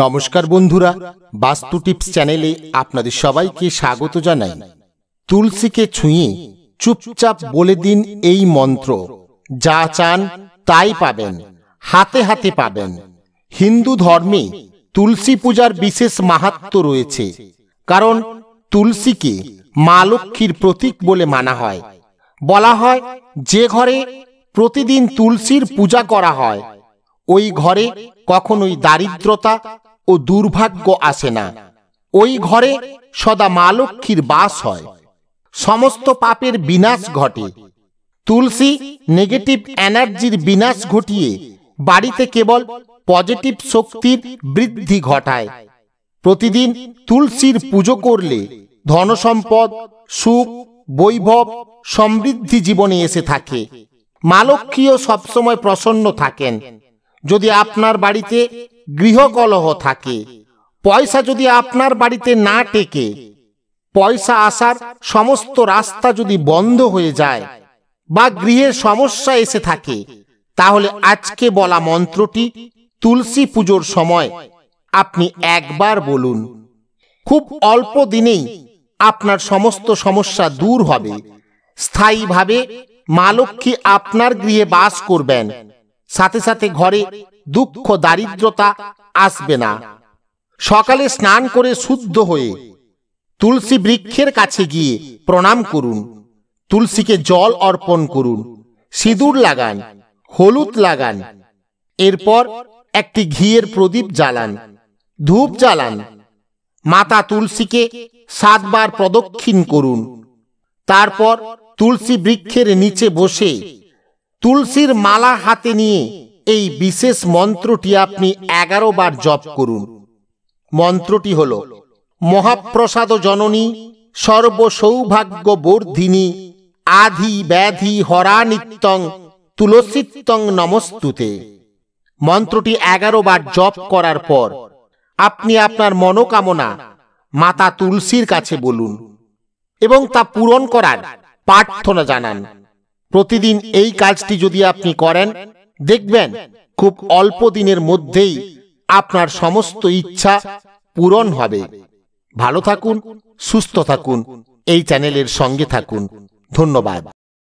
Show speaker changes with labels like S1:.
S1: নমস্কার বন্ধুরা বাস্তু টিপস চ্যানেলে আপনাদের সবাইকে স্বাগত জানাই তুলসীকে ছুঁয়ে চুপচাপ বলে দিন এই মন্ত্র যা চান তাই পাবেন হাতে হাতে পাবেন হিন্দু ধর্মে তুলসী পূজার বিশেষ মাহাত্ম রয়েছে কারণ তুলসীকে মা লক্ষ্মীর প্রতীক বলে মানা হয় বলা হয় যে ঘরে প্রতিদিন তুলসীর পূজা করা হয় ওই ঘরে কখনোই দারিদ্রতা ও দুর্ভাগ্য আসে না ওই ঘরে সদা মা লক্ষ্মীর বাস হয় সমস্ত পাপের বিনাশ ঘটে তুলসী নেগেটিভ এনার্জির বিনাশ ঘটিয়ে বাড়িতে কেবল পজিটিভ শক্তির বৃদ্ধি ঘটায় প্রতিদিন তুলসীর পুজো করলে ধনসম্পদ সুখ বৈভব সমৃদ্ধি জীবনে এসে থাকে মালক্ষীও সবসময় প্রসন্ন থাকেন যদি আপনার বাড়িতে গৃহকলহ থাকে পয়সা যদি আপনার বাড়িতে না টেকে পয়সা আসার সমস্ত রাস্তা যদি বন্ধ হয়ে যায় বা গৃহের সমস্যা এসে থাকে তাহলে আজকে বলা মন্ত্রটি তুলসী পুজোর সময় আপনি একবার বলুন খুব অল্প দিনেই আপনার সমস্ত সমস্যা দূর হবে স্থায়ীভাবে মা লক্ষ্মী আপনার গৃহে বাস করবেন সাথে সাথে ঘরে দুঃখ দারিদ্রতা আসবে না সকালে স্নান করে শুদ্ধ হয়ে তুলসী বৃক্ষের কাছে গিয়ে প্রণাম করুন তুলসীকে জল অর্পণ করুন সিঁদুর লাগান হলুদ লাগান এরপর একটি ঘিয়ের প্রদীপ জ্বালান ধূপ জ্বালান মাতা তুলসীকে সাতবার প্রদক্ষিণ করুন তারপর তুলসী বৃক্ষের নিচে বসে তুলসীর মালা হাতে নিয়ে এই বিশেষ মন্ত্রটি আপনি এগারো বার জপ করুন মন্ত্রটি হল মহাপ্রসাদ জননী সর্বসৌভাগ্য বর্ধিনী আধি ব্যাধি হরা নিত্যং তুলসিত্যং নমস্তুতে মন্ত্রটি এগারো বার জপ করার পর আপনি আপনার মনোকামনা মাতা তুলসীর কাছে বলুন এবং তা পূরণ করার প্রার্থনা জানান প্রতিদিন এই কাজটি যদি আপনি করেন দেখবেন খুব অল্প দিনের মধ্যেই আপনার সমস্ত ইচ্ছা পূরণ হবে ভালো থাকুন সুস্থ থাকুন এই চ্যানেলের সঙ্গে থাকুন ধন্যবাদ